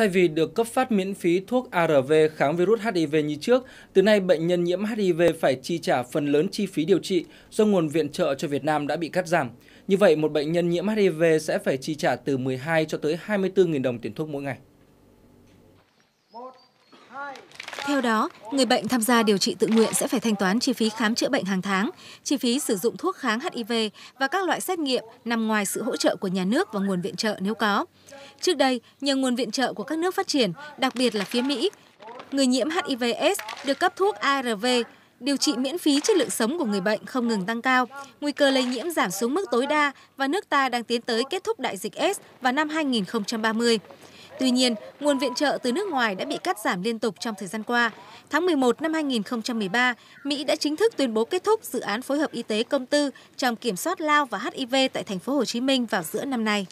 Thay vì được cấp phát miễn phí thuốc ARV kháng virus HIV như trước, từ nay bệnh nhân nhiễm HIV phải chi trả phần lớn chi phí điều trị do nguồn viện trợ cho Việt Nam đã bị cắt giảm. Như vậy, một bệnh nhân nhiễm HIV sẽ phải chi trả từ 12 cho tới 24.000 đồng tiền thuốc mỗi ngày. Theo đó, người bệnh tham gia điều trị tự nguyện sẽ phải thanh toán chi phí khám chữa bệnh hàng tháng, chi phí sử dụng thuốc kháng HIV và các loại xét nghiệm nằm ngoài sự hỗ trợ của nhà nước và nguồn viện trợ nếu có. Trước đây, nhờ nguồn viện trợ của các nước phát triển, đặc biệt là phía Mỹ, người nhiễm HIV/AIDS được cấp thuốc ARV điều trị miễn phí chất lượng sống của người bệnh không ngừng tăng cao, nguy cơ lây nhiễm giảm xuống mức tối đa và nước ta đang tiến tới kết thúc đại dịch S vào năm 2030. Tuy nhiên, nguồn viện trợ từ nước ngoài đã bị cắt giảm liên tục trong thời gian qua. Tháng 11 năm 2013, Mỹ đã chính thức tuyên bố kết thúc dự án phối hợp y tế công tư trong kiểm soát lao và HIV tại thành phố Hồ Chí Minh vào giữa năm nay.